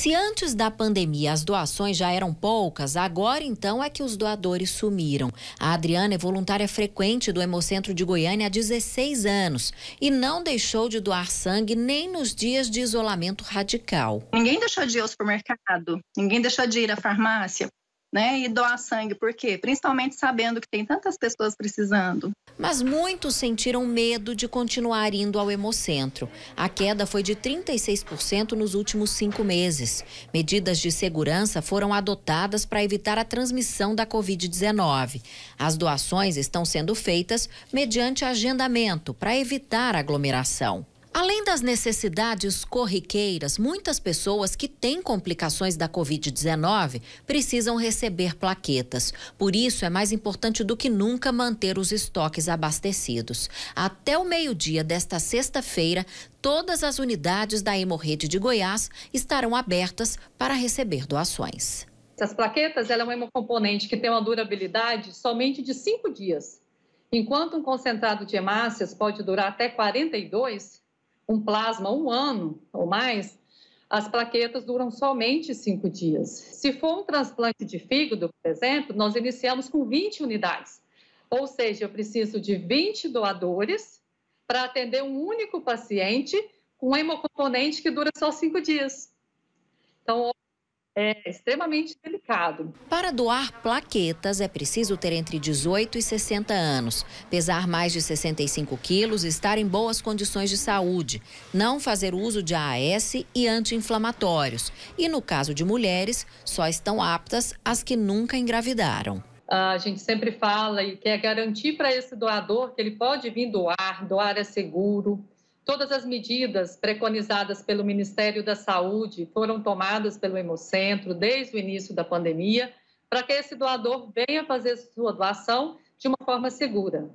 Se antes da pandemia as doações já eram poucas, agora então é que os doadores sumiram. A Adriana é voluntária frequente do Hemocentro de Goiânia há 16 anos e não deixou de doar sangue nem nos dias de isolamento radical. Ninguém deixou de ir ao supermercado, ninguém deixou de ir à farmácia, né, e doar sangue, por quê? Principalmente sabendo que tem tantas pessoas precisando. Mas muitos sentiram medo de continuar indo ao hemocentro. A queda foi de 36% nos últimos cinco meses. Medidas de segurança foram adotadas para evitar a transmissão da Covid-19. As doações estão sendo feitas mediante agendamento para evitar aglomeração. Além das necessidades corriqueiras, muitas pessoas que têm complicações da Covid-19 precisam receber plaquetas. Por isso, é mais importante do que nunca manter os estoques abastecidos. Até o meio-dia desta sexta-feira, todas as unidades da Hemorrede de Goiás estarão abertas para receber doações. Essas plaquetas ela é um hemocomponente que tem uma durabilidade somente de cinco dias. Enquanto um concentrado de hemácias pode durar até 42, um plasma um ano ou mais, as plaquetas duram somente cinco dias. Se for um transplante de fígado, por exemplo, nós iniciamos com 20 unidades. Ou seja, eu preciso de 20 doadores para atender um único paciente com um hemocomponente que dura só cinco dias. Então, é extremamente delicado. Para doar plaquetas é preciso ter entre 18 e 60 anos, pesar mais de 65 quilos, estar em boas condições de saúde, não fazer uso de AAS e anti-inflamatórios. E no caso de mulheres, só estão aptas as que nunca engravidaram. A gente sempre fala e quer garantir para esse doador que ele pode vir doar, doar é seguro, Todas as medidas preconizadas pelo Ministério da Saúde foram tomadas pelo Hemocentro desde o início da pandemia para que esse doador venha fazer sua doação de uma forma segura.